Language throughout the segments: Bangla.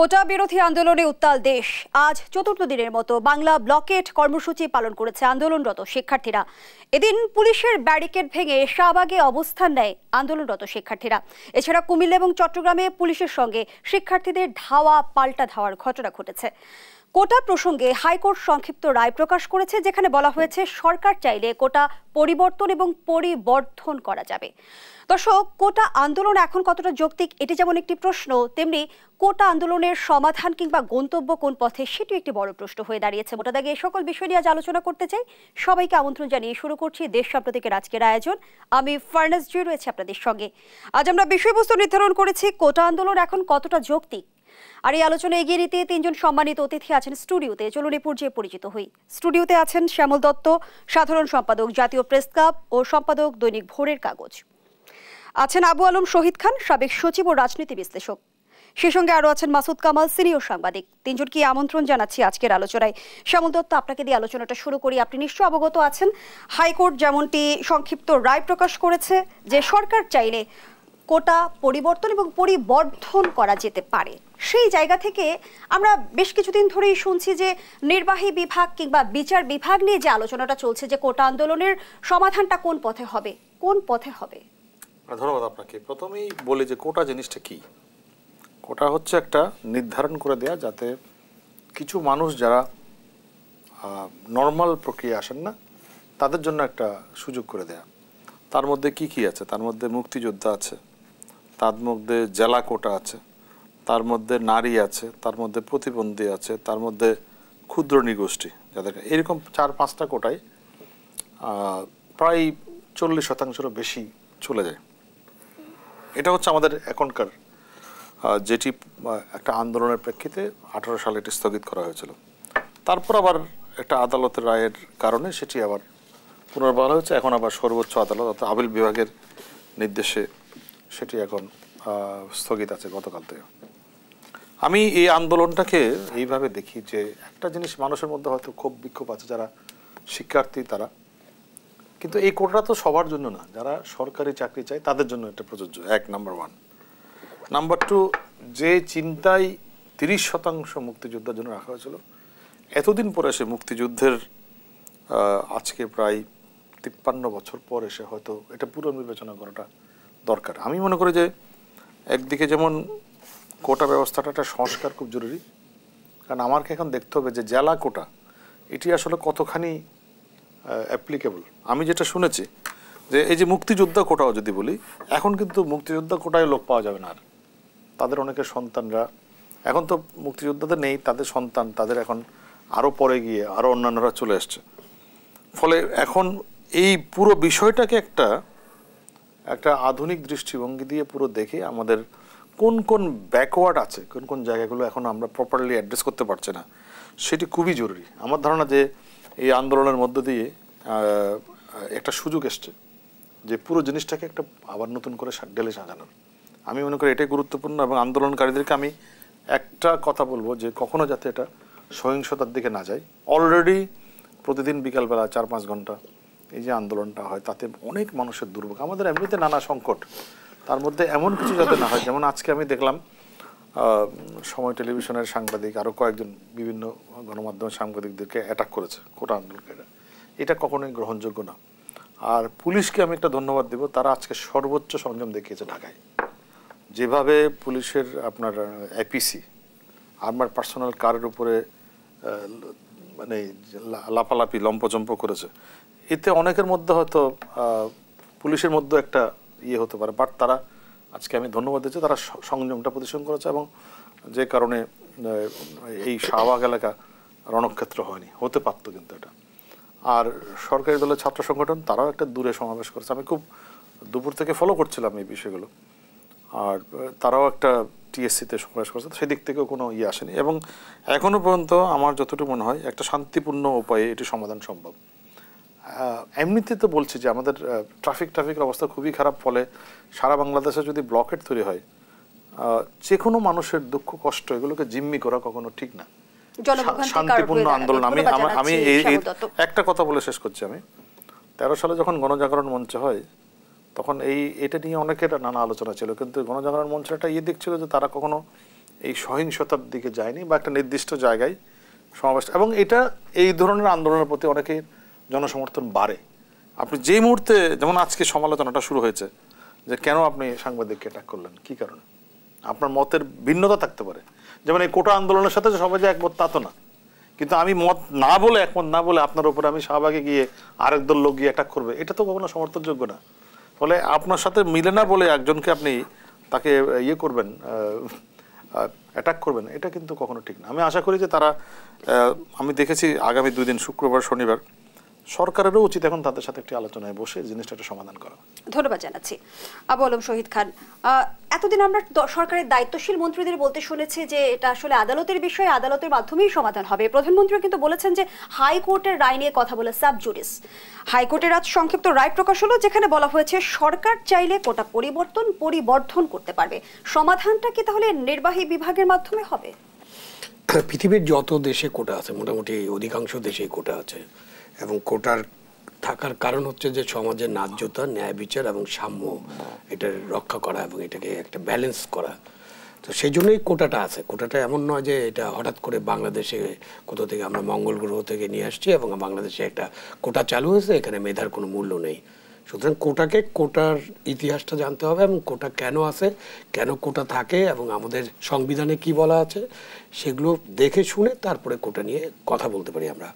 কোটা বিরোধী আন্দোলনে উত্তাল দেশ আজ চতুর্থ দিনের মতো বাংলা ব্লকেট কর্মসূচি পালন করেছে আন্দোলনরত শিক্ষার্থীরা এদিন পুলিশের ব্যারিকেড ভেঙে শাহবাগে অবস্থান নেয় আন্দোলনরত শিক্ষার্থীরা এছাড়া কুমিল্লা এবং চট্টগ্রামে পুলিশের সঙ্গে শিক্ষার্থীদের ধাওয়া পাল্টা ধাওয়ার ঘটনা ঘটেছে কোটা প্রসঙ্গে হাইকোর্ট সংক্ষিপ্ত রায় প্রকাশ করেছে যেখানে বলা হয়েছে সরকার চাইলে কোটা পরিবর্তন এবং পরিবর্ধন করা যাবে দর্শক কোটা আন্দোলন এখন কতটা যৌক্তিক এটি যেমন একটি প্রশ্ন তেমনি কোটা আন্দোলনের সমাধান কিংবা গন্তব্য কোন পথে সেটি একটি বড় প্রশ্ন হয়ে দাঁড়িয়েছে মোটা দাগে সকল বিষয় নিয়ে আজ আলোচনা করতে চাই সবাইকে আমন্ত্রণ জানিয়ে শুরু করছি দেশ সাম্প্রতিকের আজকের আয়োজন আমি ফার্নাস জি রয়েছে আপনাদের সঙ্গে আজ আমরা বিষয়বস্তু নির্ধারণ করেছি কোটা আন্দোলন এখন কতটা যৌক্তিক আর এই আলোচনা এগিয়ে নিতে তিনজন সম্মানিত অতিথি আছেন স্টুডিওতে চলুন এ পর্যায়ে পরিচিত হই স্টুডিওতে আছেন শ্যামল দত্ত সাধারণ সম্পাদক জাতীয় প্রেস ক্লাব ও সম্পাদক দৈনিক ভোরের কাগজ আছেন আবু আলম শহীদ খান সাবেক সচিব ও রাজনীতি বিশ্লেষক সে সঙ্গে আরও আছেন মাসুদ কামাল সিনিয়র সাংবাদিক তিনজনকে আমন্ত্রণ জানাচ্ছি আজকের আলোচনায় শ্যামল দত্ত আপনাকে দিয়ে আলোচনাটা শুরু করি আপনি নিশ্চয় অবগত আছেন হাইকোর্ট যেমনটি সংক্ষিপ্ত রায় প্রকাশ করেছে যে সরকার চাইলে কোটা পরিবর্তন এবং পরিবর্ধন করা যেতে পারে সেই জায়গা থেকে আমরা বেশ কিছুদিন ধরেই শুনছি যে নির্বাহী বিভাগ কিংবা বিচার বিভাগ নিয়ে যে আলোচনাটা চলছে যে কোটা আন্দোলনের সমাধানটা কোন পথে হবে কোন পথে হবে ধন্যবাদ আপনাকে প্রথমেই বলি যে কোটা জিনিসটা কি কোটা হচ্ছে একটা নির্ধারণ করে দেয়া যাতে কিছু মানুষ যারা নর্মাল প্রক্রিয়া আসেন না তাদের জন্য একটা সুযোগ করে দেয়া তার মধ্যে কি কি আছে তার মধ্যে মুক্তিযোদ্ধা আছে তার মধ্যে জেলা কোটা আছে তার মধ্যে নারী আছে তার মধ্যে প্রতিবন্ধী আছে তার মধ্যে ক্ষুদ্র নিগোষ্ঠী যাদের এরকম চার পাঁচটা কোটায় প্রায় চল্লিশ শতাংশেরও বেশি চলে যায় এটা হচ্ছে আমাদের এখনকার যেটি একটা আন্দোলনের প্রেক্ষিতে আঠারো সালে এটি স্থগিত করা হয়েছিল তারপর আবার একটা আদালতের রায়ের কারণে সেটি আবার পুনর্বার হয়েছে এখন আবার সর্বোচ্চ আদালত অর্থাৎ আবিল বিভাগের নির্দেশে সেটি এখন স্থগিত আছে গতকাল থেকে আমি এই আন্দোলনটাকে এইভাবে দেখি যে একটা জিনিস মানুষের মধ্যে হয়তো খুব বিক্ষোভ আছে যারা শিক্ষার্থী তারা কিন্তু এই কোটাটা তো সবার জন্য না যারা সরকারি চাকরি চায় তাদের জন্য এটা প্রযোজ্য এক নাম্বার ওয়ান নাম্বার টু যে চিন্তায় তিরিশ শতাংশ মুক্তিযোদ্ধার জন্য রাখা হয়েছিল এতদিন পরে এসে মুক্তিযুদ্ধের আজকে প্রায় তিপ্পান্ন বছর পর এসে হয়তো এটা পুনর্বিবেচনা করাটা দরকার আমি মনে করি যে একদিকে যেমন কোটা ব্যবস্থাটা একটা সংস্কার খুব জরুরি কারণ আমাকে এখন দেখতে হবে যে জেলা কোটা এটি আসলে কতখানি অ্যাপ্লিকেবল আমি যেটা শুনেছি যে এই যে মুক্তিযোদ্ধা কোটাও যদি বলি এখন কিন্তু মুক্তিযোদ্ধা কোটায় লোক পাওয়া যাবে না আর তাদের অনেকের সন্তানরা এখন তো মুক্তিযোদ্ধাদের নেই তাদের সন্তান তাদের এখন আরও পরে গিয়ে আরও অন্যান্যরা চলে আসছে ফলে এখন এই পুরো বিষয়টাকে একটা একটা আধুনিক দৃষ্টিভঙ্গি দিয়ে পুরো দেখে আমাদের কোন কোন ব্যাকওয়ার্ড আছে কোন কোন জায়গাগুলো এখন আমরা প্রপারলি অ্যাড্রেস করতে পারছি না সেটি খুবই জরুরি আমার ধারণা যে এই আন্দোলনের মধ্য দিয়ে একটা সুযোগ এসছে যে পুরো জিনিসটাকে একটা আবার নতুন করে ডেলে সাজানোর আমি মনে করি এটাই গুরুত্বপূর্ণ এবং আন্দোলনকারীদেরকে আমি একটা কথা বলবো যে কখনো যাতে এটা সহিংসতার দিকে না যায় অলরেডি প্রতিদিন বিকালবেলা চার পাঁচ ঘন্টা এই যে আন্দোলনটা হয় তাতে অনেক মানুষের দুর্ভোগ আমাদের এমনিতে নানা সংকট তার মধ্যে এমন কিছু যাতে না হয় যেমন আজকে আমি দেখলাম সময় টেলিভিশনের সাংবাদিক আরও কয়েকজন বিভিন্ন গণমাধ্যমের সাংবাদিকদেরকে অ্যাটাক করেছে কোটা আন্দোলনকারীরা এটা কখনোই গ্রহণযোগ্য না আর পুলিশকে আমি একটা ধন্যবাদ দেব তারা আজকে সর্বোচ্চ সংযম দেখিয়েছে ঢাকায় যেভাবে পুলিশের আপনার এপিসি আমার পার্সোনাল কারের উপরে মানে লাফালাফি লম্পচম্প করেছে এতে অনেকের মধ্যে হয়তো পুলিশের মধ্যে একটা ইয়ে হতে পারে বাট তারা আজকে আমি ধন্যবাদ দিচ্ছি তারা সংযমটা প্রদর্শন করেছে এবং যে কারণে এই শাহবাগ এলাকা রণক্ষেত্র হয়নি হতে পারত কিন্তু এটা আর সরকারি দলের ছাত্র সংগঠন তারাও একটা দূরে সমাবেশ করেছে আমি খুব দুপুর থেকে ফলো করছিলাম এই বিষয়গুলো আর তারাও একটা টিএসসিতে সমাবেশ করেছে সেদিক থেকেও কোনো ইয়ে আসেনি এবং এখনও পর্যন্ত আমার যতটুকু মনে হয় একটা শান্তিপূর্ণ উপায়ে এটি সমাধান সম্ভব এমনিতে তো বলছে যে আমাদের ট্রাফিক ট্রাফিকের অবস্থা খুবই খারাপ ফলে সারা বাংলাদেশে যদি ব্লকেট তৈরি হয় যে কোনো মানুষের দুঃখ কষ্ট এগুলোকে জিম্মি করা কখনো ঠিক না শান্তিপূর্ণ আন্দোলন আমি আমি একটা কথা বলে শেষ করছি আমি তেরো সালে যখন গণজাগরণ মঞ্চ হয় তখন এই এটা নিয়ে অনেকের নানা আলোচনা ছিল কিন্তু গণজাগরণ মঞ্চের একটা ইয়ে দেখছিল যে তারা কখনো এই সহিংসতার দিকে যায়নি বা একটা নির্দিষ্ট জায়গায় সমাবেশ এবং এটা এই ধরনের আন্দোলনের প্রতি অনেকের জনসমর্থন বাড়ে আপনি যেই মুহূর্তে যেমন আজকে সমালোচনাটা শুরু হয়েছে যে কেন আপনি সাংবাদিককে অ্যাটাক করলেন কি কারণে আপনার মতের ভিন্নতা থাকতে পারে যেমন এই কোটা আন্দোলনের সাথে সবাই যে একমত তা তো না কিন্তু আমি মত না বলে একমত না বলে আপনার উপরে আমি শাহবাগে গিয়ে আরেক দল লোক গিয়ে অ্যাটাক করবে এটা তো কখনো সমর্থনযোগ্য না ফলে আপনার সাথে মিলে না বলে একজনকে আপনি তাকে ইয়ে করবেন অ্যাটাক করবেন এটা কিন্তু কখনো ঠিক না আমি আশা করি যে তারা আমি দেখেছি আগামী দুদিন শুক্রবার শনিবার সরকারেরও উচিত এখন তাদের সাথে একটি আলোচনায় বসে জিনিসটা একটু সমাধান করা ধন্যবাদ জানাচ্ছি আবু আলম শহীদ খান এতদিন আমরা সরকারের দায়িত্বশীল মন্ত্রীদের বলতে শুনেছি যে এটা আসলে আদালতের বিষয়ে আদালতের মাধ্যমেই সমাধান হবে প্রধানমন্ত্রী কিন্তু বলেছেন যে হাইকোর্টের রায় নিয়ে কথা বলে সাব জুডিস হাইকোর্টের আজ সংক্ষিপ্ত রায় প্রকাশ হলো যেখানে বলা হয়েছে সরকার চাইলে কোটা পরিবর্তন পরিবর্ধন করতে পারবে সমাধানটা কি তাহলে নির্বাহী বিভাগের মাধ্যমে হবে পৃথিবীর যত দেশে কোটা আছে মোটামুটি অধিকাংশ দেশেই কোটা আছে এবং কোটার থাকার কারণ হচ্ছে যে সমাজের ন্যায্যতা ন্যায় বিচার এবং সাম্য এটা রক্ষা করা এবং এটাকে একটা ব্যালেন্স করা তো সেই জন্যই কোটাটা আছে কোটাটা এমন নয় যে এটা হঠাৎ করে বাংলাদেশে কোথাও থেকে আমরা মঙ্গল গ্রহ থেকে নিয়ে আসছি এবং বাংলাদেশে একটা কোটা চালু হয়েছে এখানে মেধার কোনো মূল্য নেই সুতরাং কোটাকে কোটার ইতিহাসটা জানতে হবে এবং কোটা কেন আছে কেন কোটা থাকে এবং আমাদের সংবিধানে কি বলা আছে সেগুলো দেখে শুনে তারপরে কোটা নিয়ে কথা বলতে পারি আমরা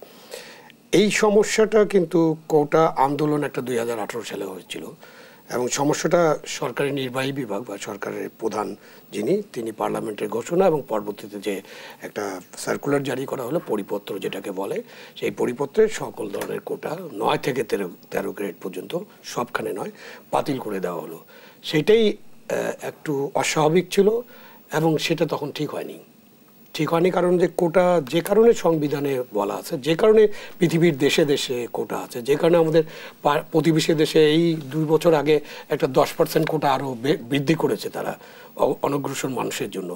এই সমস্যাটা কিন্তু কোটা আন্দোলন একটা দুই সালে হয়েছিল এবং সমস্যাটা সরকারি নির্বাহী বিভাগ বা সরকারের প্রধান যিনি তিনি পার্লামেন্টের ঘোষণা এবং পরবর্তীতে যে একটা সার্কুলার জারি করা হলো পরিপত্র যেটাকে বলে সেই পরিপত্রে সকল ধরনের কোটা নয় থেকে তেরো তেরো গ্রেড পর্যন্ত সবখানে নয় বাতিল করে দেওয়া হলো সেটাই একটু অস্বাভাবিক ছিল এবং সেটা তখন ঠিক হয়নি ঠিক হয়নি কারণ যে কোটা যে কারণে সংবিধানে বলা আছে যে কারণে পৃথিবীর দেশে দেশে কোটা আছে যে কারণে আমাদের প্রতিবেশী দেশে এই দুই বছর আগে একটা দশ পার্সেন্ট কোটা আরও বৃদ্ধি করেছে তারা অনগ্রসর মানুষের জন্য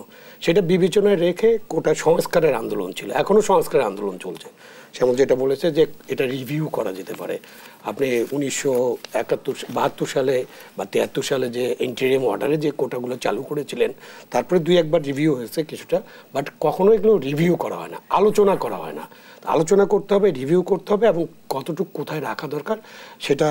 সেটা বিবেচনায় রেখে কোটা সংস্কারের আন্দোলন ছিল এখনও সংস্কারের আন্দোলন চলছে যেমন যেটা বলেছে যে এটা রিভিউ করা যেতে পারে আপনি উনিশশো একাত্তর বাহাত্তর সালে বা তিয়াত্তর সালে যে ইন্টেরিয়াম অর্ডারে যে কোটাগুলো চালু করেছিলেন তারপরে দুই একবার রিভিউ হয়েছে কিছুটা বাট কখনো এগুলো রিভিউ করা হয় না আলোচনা করা হয় না আলোচনা করতে হবে রিভিউ করতে হবে এবং কতটুকু কোথায় রাখা দরকার সেটা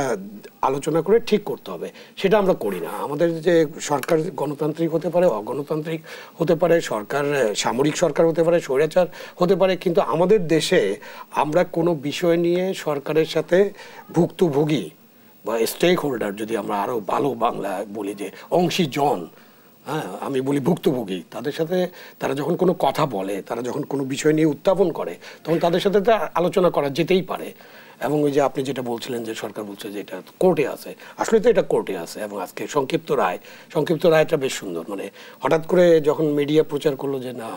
আলোচনা করে ঠিক করতে হবে সেটা আমরা করি না আমাদের যে সরকার গণতান্ত্রিক হতে পারে অগণতান্ত্রিক হতে পারে সরকার সামরিক সরকার হতে পারে স্বৈরাচার হতে পারে কিন্তু আমাদের দেশে আমরা কোনো বিষয় নিয়ে সরকারের সাথে ভূ ভুক্তভোগী বা স্টেক হোল্ডার যদি আমরা আরও ভালো বাংলা বলি যে অংশী জন হ্যাঁ আমি বলি ভুক্তভোগী তাদের সাথে তারা যখন কোনো কথা বলে তারা যখন কোনো বিষয় নিয়ে উত্থাপন করে তখন তাদের সাথে তা আলোচনা করা যেতেই পারে এবং ওই যে আপনি যেটা বলছিলেন যে সরকার বলছে যে এটা কোর্টে আছে আসলে তো এটা কোর্টে আছে এবং আজকে সংক্ষিপ্ত রায় সংক্ষিপ্ত রায়টা বেশ সুন্দর মানে হঠাৎ করে যখন মিডিয়া প্রচার করলো যে না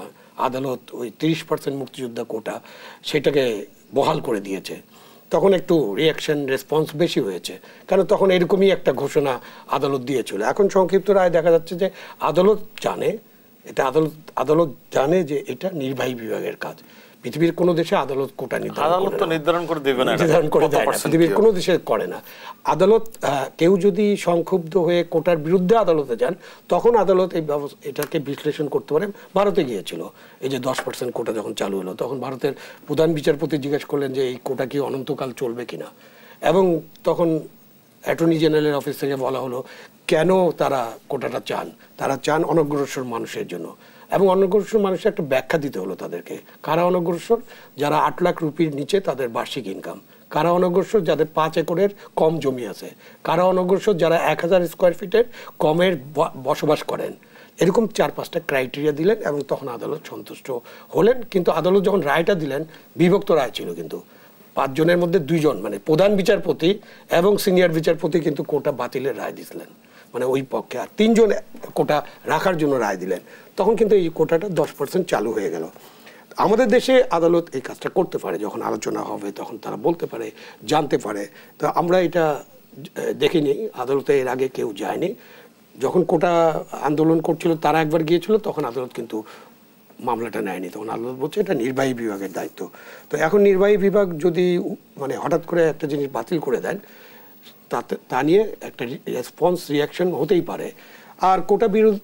আদালত ওই তিরিশ পার্সেন্ট মুক্তিযোদ্ধা কোটা সেটাকে বহাল করে দিয়েছে তখন একটু রিয়াকশন রেসপন্স বেশি হয়েছে কারণ তখন এরকমই একটা ঘোষণা আদালত দিয়েছিল এখন সংক্ষিপ্ত রায় দেখা যাচ্ছে যে আদালত জানে এটা আদালত আদালত জানে যে এটা নির্বাহী বিভাগের কাজ পৃথিবীর কোনো দেশে আদালত কোটা নির্ধারণ করে দেবে না নির্ধারণ করে দেয় পৃথিবীর কোনো দেশে করে না আদালত কেউ যদি সংক্ষুব্ধ হয়ে কোটার বিরুদ্ধে আদালতে যান তখন আদালত এই ব্যবস্থা এটাকে বিশ্লেষণ করতে পারে ভারতে গিয়েছিল এই যে দশ পার্সেন্ট কোটা যখন চালু হলো তখন ভারতের প্রধান বিচারপতি জিজ্ঞেস করলেন যে এই কোটা কি অনন্তকাল চলবে কিনা এবং তখন অ্যাটর্নি জেনারেলের অফিস থেকে বলা হলো কেন তারা কোটাটা চান তারা চান অনগ্রসর মানুষের জন্য এবং অনগ্রসর মানুষের একটা ব্যাখ্যা দিতে হলো তাদেরকে কারা অনগ্রসর যারা আট লাখ রুপির নিচে তাদের বার্ষিক ইনকাম কারা অনগ্রসর যাদের পাঁচ একরের কম জমি আছে কারা অনগ্রসর যারা এক হাজার স্কোয়ার ফিটের কমের বসবাস করেন এরকম চার পাঁচটা ক্রাইটেরিয়া দিলেন এবং তখন আদালত সন্তুষ্ট হলেন কিন্তু আদালত যখন রায়টা দিলেন বিভক্ত রায় ছিল কিন্তু পাঁচজনের মধ্যে দুইজন মানে প্রধান বিচারপতি এবং সিনিয়র বিচারপতি কিন্তু কোটা বাতিলের রায় দিয়েছিলেন মানে ওই পক্ষে আর তিনজন কোটা রাখার জন্য রায় দিলেন তখন কিন্তু এই কোটাটা দশ পার্সেন্ট চালু হয়ে গেল আমাদের দেশে আদালত এই কাজটা করতে পারে যখন আলোচনা হবে তখন তারা বলতে পারে জানতে পারে তো আমরা এটা দেখিনি আদালতে এর আগে কেউ যায়নি যখন কোটা আন্দোলন করছিল তারা একবার গিয়েছিল তখন আদালত কিন্তু মামলাটা নেয়নি তখন আদালত বলছে এটা নির্বাহী বিভাগের দায়িত্ব তো এখন নির্বাহী বিভাগ যদি মানে হঠাৎ করে একটা জিনিস বাতিল করে দেন তাতে তা নিয়ে একটা রেসপন্স রিয়াকশন হতেই পারে আর কোটা বিরোধ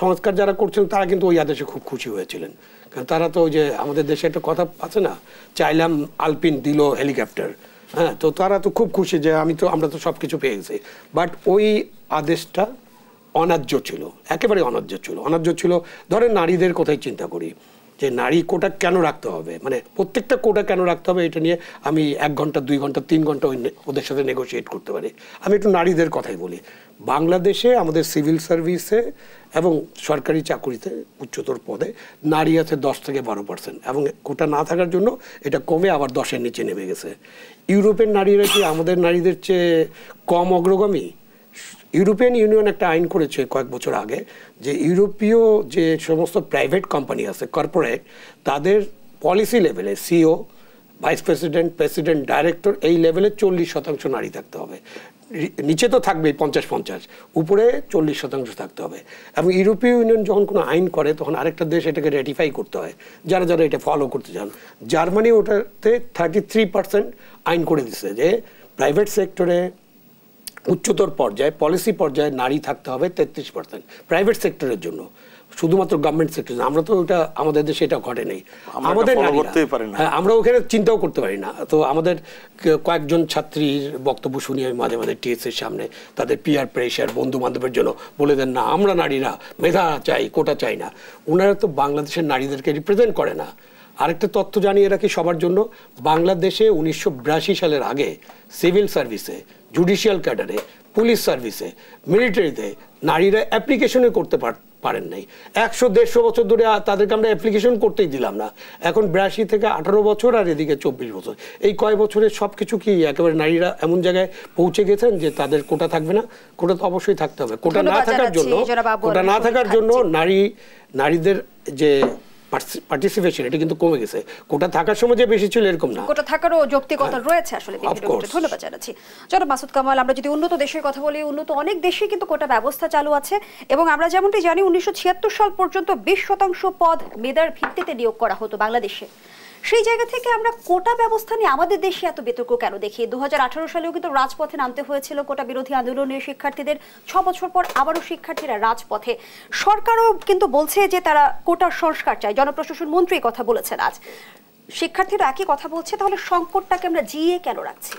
সংস্কার যারা করছেন তারা কিন্তু ওই আদেশে খুব খুশি হয়েছিলেন কারণ তারা তো ওই যে আমাদের দেশে একটা কথা আছে না চাইলাম আলপিন দিল হেলিকপ্টার হ্যাঁ তো তারা তো খুব খুশি যে আমি তো আমরা তো সব কিছু পেয়ে গেছি বাট ওই আদেশটা অনার্য ছিল একেবারে অনার্য ছিল অনার্য ছিল ধরেন নারীদের কোথায় চিন্তা করি যে নারী কোটা কেন রাখতে হবে মানে প্রত্যেকটা কোটা কেন রাখতে হবে এটা নিয়ে আমি এক ঘন্টা দুই ঘন্টা তিন ঘন্টা ওই ওদের সাথে নেগোসিয়েট করতে পারি আমি একটু নারীদের কথাই বলি বাংলাদেশে আমাদের সিভিল সার্ভিসে এবং সরকারি চাকুরিতে উচ্চতর পদে নারী আছে দশ থেকে বারো পার্সেন্ট এবং কোটা না থাকার জন্য এটা কমে আবার দশের নিচে নেমে গেছে ইউরোপের নারীরা কি আমাদের নারীদের চেয়ে কম অগ্রগামী ইউরোপিয়ান ইউনিয়ন একটা আইন করেছে কয়েক বছর আগে যে ইউরোপীয় যে সমস্ত প্রাইভেট কোম্পানি আছে কর্পোরেট তাদের পলিসি লেভেলে CEO vice president president director এই লেভেলে চল্লিশ শতাংশ নারী থাকতে হবে নিচে তো থাকবেই পঞ্চাশ পঞ্চাশ উপরে চল্লিশ শতাংশ থাকতে হবে এবং ইউরোপীয় ইউনিয়ন যখন কোনো আইন করে তখন আরেকটা দেশ এটাকে রেটিফাই করতে হয় যারা যারা এটা ফলো করতে চান জার্মানি ওটাতে থার্টি থ্রি পার্সেন্ট আইন করে দিচ্ছে যে প্রাইভেট সেক্টরে উচ্চতর পর্যায়ে পলিসি পর্যায়ে নারী থাকতে হবে তেত্রিশ পার্সেন্ট প্রাইভেট সেক্টরের জন্য শুধুমাত্র গভর্নমেন্ট সেক্টর আমরা তো ওটা আমাদের দেশে এটা ঘটে নেই আমাদের হ্যাঁ, আমরা ওখানে চিন্তাও করতে পারি না তো আমাদের কয়েকজন ছাত্রীর বক্তব্য শুনি আমি মাঝে মাঝে টিএসের সামনে তাদের পিয়ার প্রেশার বন্ধু বান্ধবের জন্য বলে দেন না আমরা নারীরা মেধা চাই কোটা চাই না ওনারা তো বাংলাদেশের নারীদেরকে রিপ্রেজেন্ট করে না আরেকটা তথ্য জানিয়ে রাখি সবার জন্য বাংলাদেশে উনিশশো সালের আগে সিভিল সার্ভিসে জুডিশিয়াল ক্যাডারে পুলিশ সার্ভিসে মিলিটারিতে নারীরা অ্যাপ্লিকেশনে করতে পারেন নাই একশো দেড়শো বছর ধরে তাদেরকে আমরা অ্যাপ্লিকেশন করতেই দিলাম না এখন বিরাশি থেকে আঠারো বছর আর এদিকে চব্বিশ বছর এই কয় বছরে সব কিছু কি একেবারে নারীরা এমন জায়গায় পৌঁছে গেছেন যে তাদের কোটা থাকবে না কোটা তো অবশ্যই থাকতে হবে কোটা না থাকার জন্য কোটা না থাকার জন্য নারী নারীদের যে পার্টিসিপেশন এটা কিন্তু কমে গেছে কোটা থাকার সময় যে বেশি ছিল এরকম না কোটা থাকারও যৌক্তিকতা হ্যাঁ। রয়েছে আসলে ধন্যবাদ জানাচ্ছি জনাব মাসুদ কামাল আমরা যদি উন্নত দেশের কথা বলি উন্নত অনেক দেশে কিন্তু কোটা ব্যবস্থা চালু আছে এবং আমরা যেমনটি জানি উনিশশো সাল পর্যন্ত বিশ শতাংশ পদ মেধার ভিত্তিতে নিয়োগ করা হতো বাংলাদেশে সেই জায়গা থেকে আমরা কোটা ব্যবস্থা নিয়ে আমাদের দেশে এত বিতর্ক কেন দেখি দু সালেও কিন্তু রাজপথে নামতে হয়েছিল কোটা বিরোধী আন্দোলনের শিক্ষার্থীদের ছ বছর পর আবারও শিক্ষার্থীরা রাজপথে সরকারও কিন্তু বলছে যে তারা কোটার সংস্কার চায় জনপ্রশাসন মন্ত্রী কথা বলেছেন আজ শিক্ষার্থীরা একই কথা বলছে তাহলে সংকটটাকে আমরা জিয়ে কেন রাখছি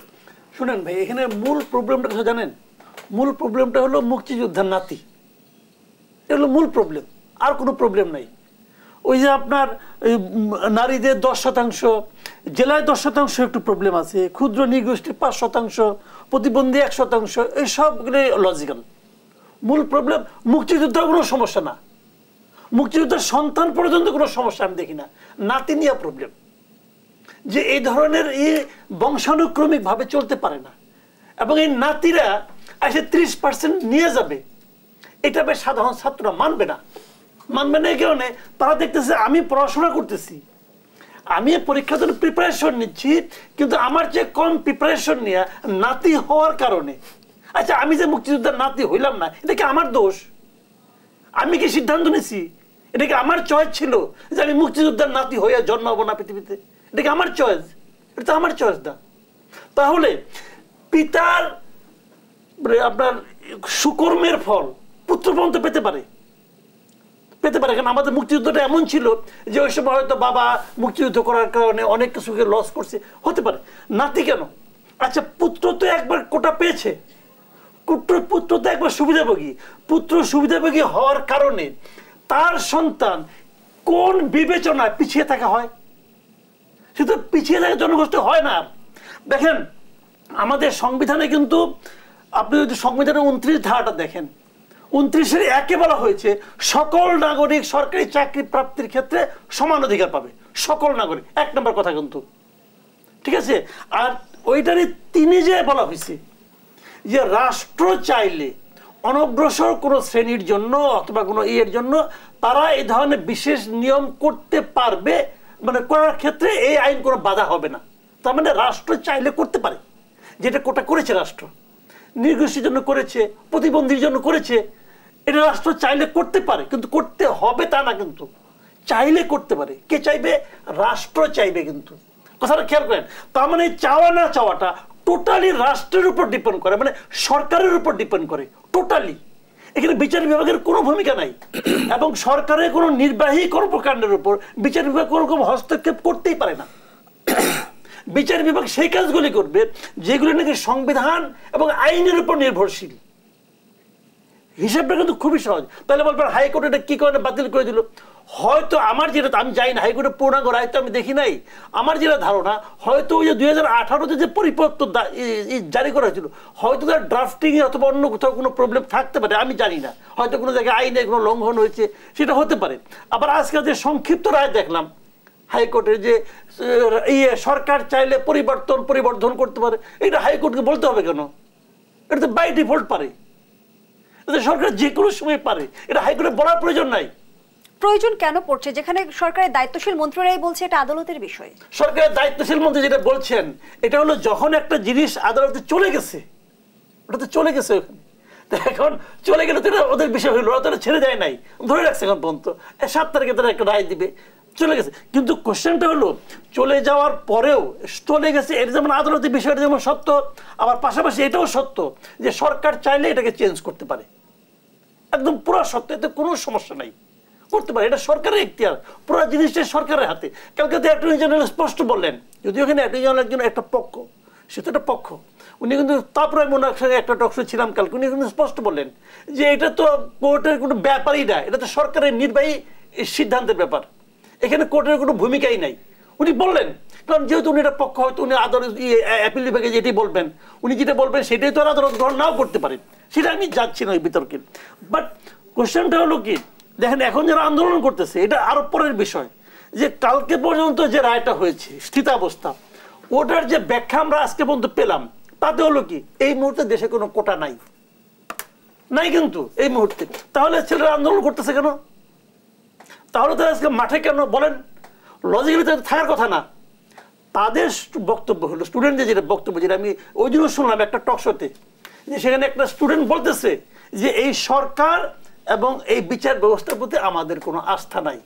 শুনেন ভাই এখানে মূল প্রবলেমটা জানেন মূল প্রবলেমটা হলো মুক্তিযোদ্ধার নাতি এটা হলো মূল প্রবলেম আর কোনো প্রবলেম নাই ওই যে আপনার নারীদের দশ শতাংশ জেলায় দশ শতাংশ একটু প্রবলেম আছে ক্ষুদ্র নিগোষ্ঠী পাঁচ শতাংশ প্রতিবন্ধী এক শতাংশ এইসবগুলি লজিক্যাল মূল প্রবলেম মুক্তিযোদ্ধার কোনো সমস্যা না মুক্তিযোদ্ধার সন্তান পর্যন্ত কোনো সমস্যা আমি দেখি না নাতি নাতিনিয়া প্রবলেম যে এই ধরনের ই বংশানুক্রমিকভাবে চলতে পারে না এবং এই নাতিরা এসে ত্রিশ পার্সেন্ট নিয়ে যাবে এটা বেশ সাধারণ ছাত্ররা মানবে না মানবে না এই কারণে তারা দেখতেছে আমি পড়াশোনা করতেছি আমি পরীক্ষার জন্য প্রিপারেশন নিচ্ছি কিন্তু আমার যে কম প্রিপারেশন নিয়ে নাতি হওয়ার কারণে আচ্ছা আমি যে মুক্তিযোদ্ধার নাতি হইলাম না এটা কি আমার দোষ আমি কি সিদ্ধান্ত নিছি এটা কি আমার চয়েস ছিল যে আমি মুক্তিযোদ্ধার নাতি হইয়া জন্মাবো না পৃথিবীতে এটা কি আমার চয়েস এটা তো আমার চয়েস না তাহলে পিতার আপনার সুকর্মের ফল পর্যন্ত পেতে পারে পেতে পারে কারণ আমাদের মুক্তিযুদ্ধটা এমন ছিল যে ওই সময় হয়তো বাবা মুক্তিযুদ্ধ করার কারণে অনেক কিছুকে লস করছে হতে পারে নাতি কেন আচ্ছা পুত্র তো একবার কোটা পেয়েছে পুত্র পুত্র তো একবার সুবিধাভোগী পুত্র সুবিধাভোগী হওয়ার কারণে তার সন্তান কোন বিবেচনায় পিছিয়ে থাকা হয় সে তো পিছিয়ে থাকা জনগোষ্ঠী হয় না দেখেন আমাদের সংবিধানে কিন্তু আপনি যদি সংবিধানের উনত্রিশ ধারাটা দেখেন উনত্রিশের একে বলা হয়েছে সকল নাগরিক সরকারি চাকরি প্রাপ্তির ক্ষেত্রে সমান অধিকার পাবে সকল নাগরিক এক নম্বর কথা কিন্তু ঠিক আছে আর ওইটারই তিনি যে বলা হয়েছে যে রাষ্ট্র চাইলে অনগ্রসর কোনো শ্রেণীর জন্য অথবা কোনো ইয়ের জন্য তারা এই ধরনের বিশেষ নিয়ম করতে পারবে মানে করার ক্ষেত্রে এই আইন কোনো বাধা হবে না তার মানে রাষ্ট্র চাইলে করতে পারে যেটা কোটা করেছে রাষ্ট্র নির্গোষ্ঠীর জন্য করেছে প্রতিবন্ধীর জন্য করেছে এটা রাষ্ট্র চাইলে করতে পারে কিন্তু করতে হবে তা না কিন্তু চাইলে করতে পারে কে চাইবে রাষ্ট্র চাইবে কিন্তু কথাটা খেয়াল করেন তার মানে চাওয়া না চাওয়াটা টোটালি রাষ্ট্রের উপর ডিপেন্ড করে মানে সরকারের উপর ডিপেন্ড করে টোটালি এখানে বিচার বিভাগের কোনো ভূমিকা নাই এবং সরকারের কোনো নির্বাহী কর্মকাণ্ডের উপর বিচার বিভাগ কোনো রকম হস্তক্ষেপ করতেই পারে না বিচার বিভাগ সেই কাজগুলি করবে যেগুলি নাকি সংবিধান এবং আইনের উপর নির্ভরশীল হিসাবটা কিন্তু খুবই সহজ তাহলে বলবেন হাইকোর্ট এটা কী কারণে বাতিল করে দিল হয়তো আমার যেটা আমি যাই না হাইকোর্টের পূর্ণাঙ্গ রায় তো আমি দেখি নাই আমার যেটা ধারণা হয়তো ওই যে দুই হাজার আঠারোতে যে পরিপত্র জারি করা হয়েছিল হয়তো তার ড্রাফটিংয়ে অথবা অন্য কোথাও কোনো প্রবলেম থাকতে পারে আমি জানি না হয়তো কোনো জায়গায় আইনে কোনো লঙ্ঘন হয়েছে সেটা হতে পারে আবার আজকাল যে সংক্ষিপ্ত রায় দেখলাম হাইকোর্টের যে ইয়ে সরকার চাইলে পরিবর্তন পরিবর্ধন করতে পারে এটা হাইকোর্টকে বলতে হবে কেন এটা তো বাই ডিফল্ট পারে সরকার যে কোনো সময় পারে এটা হাইকোর্টে বলার প্রয়োজন নাই প্রয়োজন কেন পড়ছে যেখানে সরকারের দায়িত্বশীল মন্ত্রীরাই বলছে এটা আদালতের বিষয় সরকারের দায়িত্বশীল মন্ত্রী যেটা বলছেন এটা হলো যখন একটা জিনিস আদালতে চলে গেছে ওটা তো চলে গেছে ওখানে এখন চলে গেলে তো এটা ওদের বিষয় হইলো ওরা তো ছেড়ে দেয় নাই ধরে রাখছে এখন পর্যন্ত সাত তারিখে তারা একটা রায় দিবে চলে গেছে কিন্তু কোশ্চেনটা হলো চলে যাওয়ার পরেও চলে গেছে এটা যেমন আদালতের বিষয়টা যেমন সত্য আবার পাশাপাশি এটাও সত্য যে সরকার চাইলে এটাকে চেঞ্জ করতে পারে একদম পুরো সত্য এতে কোনো সমস্যা নাই করতে পারে এটা সরকারের ইতিহাস পুরো জিনিসটা সরকারের হাতে তো অ্যাটর্নি জেনারেল স্পষ্ট বললেন যদি ওখানে অ্যাটর্নি জেনারেল একজন একটা পক্ষ সে তো একটা পক্ষ উনি কিন্তু তাপরায় মোনার সঙ্গে একটা টক্সে ছিলাম কালকে উনি কিন্তু স্পষ্ট বললেন যে এটা তো কোর্টের কোনো ব্যাপারই না এটা তো সরকারের নির্বাহী সিদ্ধান্তের ব্যাপার এখানে কোর্টের কোনো ভূমিকাই নাই উনি বললেন কারণ যেহেতু উনি এটা পক্ষ হয়তো উনি আদালত অ্যাপিল বিভাগে যেটি বলবেন উনি যেটা বলবেন সেটাই তো আদালত গ্রহণ নাও করতে পারেন সেটা আমি যাচ্ছি না ওই বিতর্কে বাট কোশ্চেনটা হলো কি দেখেন এখন যারা আন্দোলন করতেছে এটা আরো পরের বিষয় যে কালকে পর্যন্ত যে রায়টা হয়েছে স্থিতাবস্থা ওটার যে ব্যাখ্যা আমরা আজকে পর্যন্ত পেলাম তাতে হলো কি এই মুহূর্তে দেশে কোনো কোটা নাই নাই কিন্তু এই মুহূর্তে তাহলে ছেলেরা আন্দোলন করতেছে কেন তাহলে তো আজকে মাঠে কেন বলেন লজিক্যালি তো থাকার কথা না তাদের বক্তব্য হলো স্টুডেন্টদের যেটা বক্তব্য যেটা আমি ওই জন্য শুনলাম একটা টকশোতে যে সেখানে একটা স্টুডেন্ট বলতেছে যে এই সরকার এবং এই বিচার ব্যবস্থার প্রতি আমাদের কোনো আস্থা নাই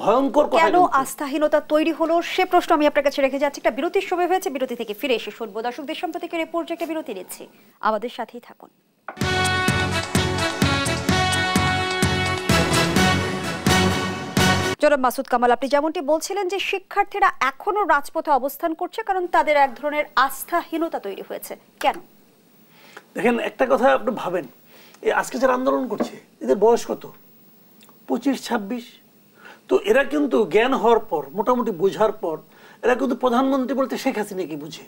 ভয়ঙ্কর কেন আস্থাহীনতা তৈরি হলো সে প্রশ্ন আমি আপনার কাছে রেখে যাচ্ছি একটা বিরতির সময় হয়েছে বিরতি থেকে ফিরে এসে শুনবো দর্শকদের সম্পর্কে রিপোর্ট একটা বিরতি নিচ্ছি আমাদের সাথেই থাকুন জনাব মাসুদ কামাল আপনি যেমনটি বলছিলেন যে শিক্ষার্থীরা এখনো রাজপথে অবস্থান করছে কারণ তাদের এক ধরনের আস্থাহীনতা তৈরি হয়েছে কেন দেখেন একটা কথা আপনি ভাবেন আজকে যারা আন্দোলন করছে এদের বয়স কত পঁচিশ ছাব্বিশ তো এরা কিন্তু জ্ঞান হওয়ার পর মোটামুটি বোঝার পর এরা কিন্তু প্রধানমন্ত্রী বলতে শেখ হাসিনাকে বুঝে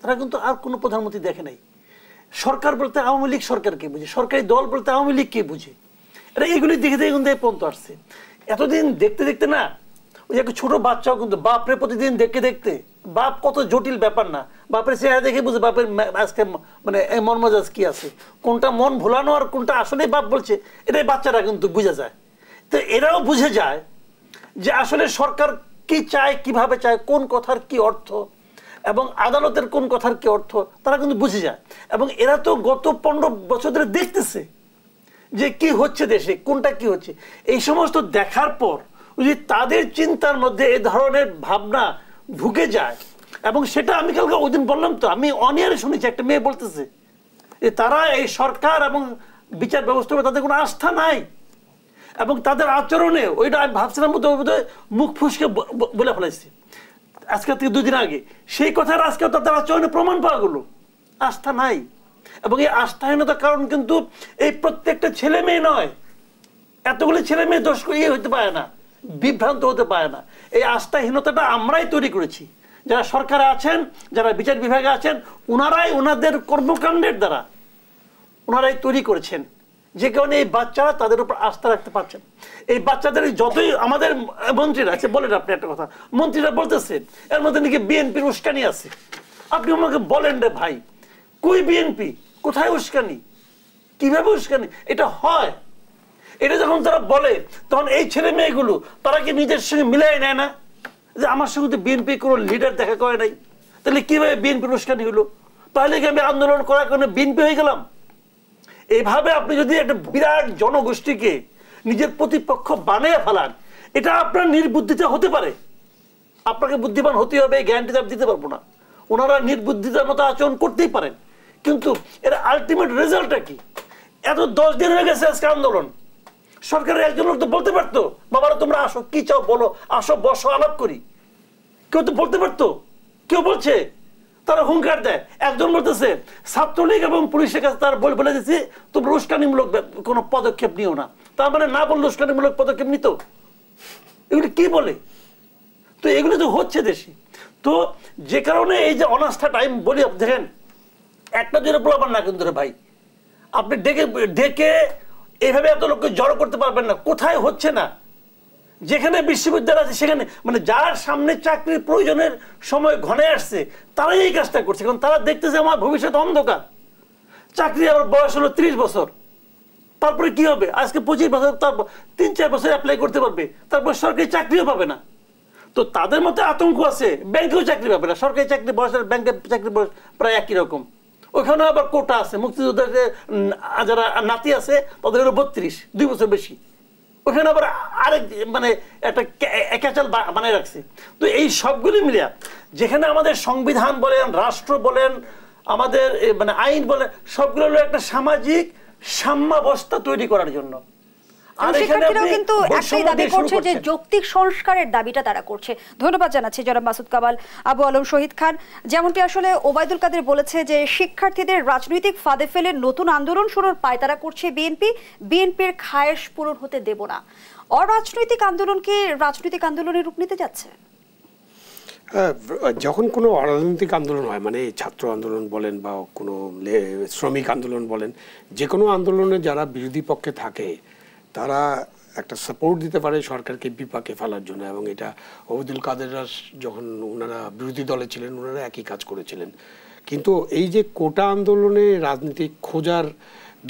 তারা কিন্তু আর কোনো প্রধানমন্ত্রী দেখে নাই সরকার বলতে আওয়ামী লীগ সরকারকে বুঝে সরকারি দল বলতে আওয়ামী লীগকে বুঝে এরা এগুলি দেখে দেখে কিন্তু এই পর্যন্ত আসছে এতদিন দেখতে দেখতে না ওই একটা ছোট বাচ্চাও কিন্তু বাপরে প্রতিদিন দেখতে দেখতে বাপ কত জটিল ব্যাপার না বাপের চেহারা দেখে বুঝে বাপের আজকে মানে মন মজাজ কী আছে কোনটা মন ভোলানো আর কোনটা আসলেই বাপ বলছে এটাই বাচ্চারা কিন্তু বুঝে যায় তো এরাও বুঝে যায় যে আসলে সরকার কি চায় কিভাবে চায় কোন কথার কি অর্থ এবং আদালতের কোন কথার কি অর্থ তারা কিন্তু বুঝে যায় এবং এরা তো গত পনেরো বছর ধরে দেখতেছে যে কি হচ্ছে দেশে কোনটা কি হচ্ছে এই সমস্ত দেখার পর যদি তাদের চিন্তার মধ্যে এ ধরনের ভাবনা ঢুকে যায় এবং সেটা আমি কালকে ওই দিন বললাম তো আমি অনিয়ারে শুনেছি একটা মেয়ে বলতেছে যে তারা এই সরকার এবং বিচার ব্যবস্থা তাদের কোনো আস্থা নাই এবং তাদের আচরণে ওইটা আমি ভাবছিলাম মুখ ফুসকে বলে ফেলেছি আজকে থেকে দুদিন আগে সেই কথার আজকে তাদের আচরণে প্রমাণ পাওয়া গেলো আস্থা নাই এবং এই আস্থাহীনতার কারণ কিন্তু এই প্রত্যেকটা ছেলে মেয়ে নয় এতগুলো ছেলে মেয়ে দোষ ইয়ে হতে পারে না বিভ্রান্ত হতে পারে না এই আস্থাহীনতাটা আমরাই তৈরি করেছি যারা সরকারে আছেন যারা বিচার বিভাগে আছেন ওনারাই ওনাদের কর্মকাণ্ডের দ্বারা ওনারাই তৈরি করেছেন যে কারণে এই বাচ্চারা তাদের উপর আস্থা রাখতে পারছেন এই বাচ্চাদের যতই আমাদের মন্ত্রীরা আছে বলেন আপনি একটা কথা মন্ত্রীরা বলতেছে এর মধ্যে নাকি বিএনপির উস্কানি আছে আপনি আমাকে বলেন রে ভাই কই বিএনপি কোথায় উস্কানি কিভাবে উস্কানি এটা হয় এটা যখন তারা বলে তখন এই ছেলে মেয়েগুলো তারা কি নিজের সঙ্গে মিলাই নেয় না যে আমার সঙ্গে তো বিএনপি কোনো লিডার দেখা করে নাই তাহলে কিভাবে বিএনপি উস্কানি হলো তাহলে কি আমি আন্দোলন করার কারণে বিএনপি হয়ে গেলাম এইভাবে আপনি যদি একটা বিরাট জনগোষ্ঠীকে নিজের প্রতিপক্ষ বানিয়ে ফেলান এটা আপনার নির্বুদ্ধিতে হতে পারে আপনাকে বুদ্ধিমান হতে হবে গ্যারান্টি দিতে পারবো না ওনারা নির্বুদ্ধিতার মতো আচরণ করতেই পারেন কিন্তু এর আলটিমেট রেজাল্টটা কি এত দশ দিন হয়ে গেছে আজকে আন্দোলন সরকারের একজন লোক তো বলতে পারতো বাবারা তোমরা আসো কি চাও বলো আসো বসো আলাপ করি কেউ তো বলতে পারতো কেউ বলছে তারা হুঙ্কার দেয় একজন বলতেছে ছাত্রলীগ এবং পুলিশের কাছে তার বল বলে দিচ্ছে তোমরা উস্কানিমূলক কোনো পদক্ষেপ নিও না তার মানে না বললে উস্কানিমূলক পদক্ষেপ নিত এগুলি কি বলে তো এগুলো তো হচ্ছে দেশে তো যে কারণে এই যে অনাস্থা টাইম বলি দেখেন একটা দুটো পোলাপান না কিন্তু ভাই আপনি ডেকে ডেকে এভাবে এত লোককে জড়ো করতে পারবেন না কোথায় হচ্ছে না যেখানে বিশ্ববিদ্যালয় আছে সেখানে মানে যার সামনে চাকরির প্রয়োজনের সময় ঘনে আসছে তারাই এই কাজটা করছে কারণ তারা দেখতেছে আমার ভবিষ্যৎ অন্ধকার চাকরি আমার বয়স হলো ত্রিশ বছর তারপরে কি হবে আজকে পঁচিশ বছর তার তিন চার বছর অ্যাপ্লাই করতে পারবে তারপর সরকারি চাকরিও পাবে না তো তাদের মতো আতঙ্ক আছে ব্যাংকেও চাকরি পাবে না সরকারি চাকরি বয়সের ব্যাংকের চাকরি বয়স প্রায় একই রকম ওখানে আবার কোটা আছে মুক্তিযোদ্ধার যারা নাতি আছে তাদের হলো বত্রিশ দুই বছর বেশি ওখানে আবার আরেক মানে একটা একাচাল বানিয়ে রাখছে তো এই সবগুলি মিলিয়া যেখানে আমাদের সংবিধান বলেন রাষ্ট্র বলেন আমাদের মানে আইন বলেন সবগুলো হলো একটা সামাজিক সাম্যাবস্থা তৈরি করার জন্য শিক্ষার্থীরাও কিন্তু একটাই দাবি করছে যে যৌক্তিক সংস্কারের দাবিটা তারা করছে ধন্যবাদ জানাচ্ছি জনাব মাসুদ কামাল আবু আলম শহীদ খান যেমনটি আসলে ওবায়দুল কাদের বলেছে যে শিক্ষার্থীদের রাজনৈতিক ফাঁদে ফেলে নতুন আন্দোলন শুরুর পায়তারা করছে বিএনপি বিএনপির খায়েশ পূরণ হতে দেব না অরাজনৈতিক আন্দোলনকে রাজনৈতিক আন্দোলনের রূপ নিতে যাচ্ছে হ্যাঁ, যখন কোনো অরাজনৈতিক আন্দোলন হয় মানে ছাত্র আন্দোলন বলেন বা কোনো শ্রমিক আন্দোলন বলেন যে কোনো আন্দোলনে যারা বিরোধী পক্ষে থাকে তারা একটা সাপোর্ট দিতে পারে সরকারকে বিপাকে ফেলার জন্য এবং এটা অবদুল কাদের যখন ওনারা বিরোধী দলে ছিলেন ওনারা একই কাজ করেছিলেন কিন্তু এই যে কোটা আন্দোলনে রাজনীতি খোঁজার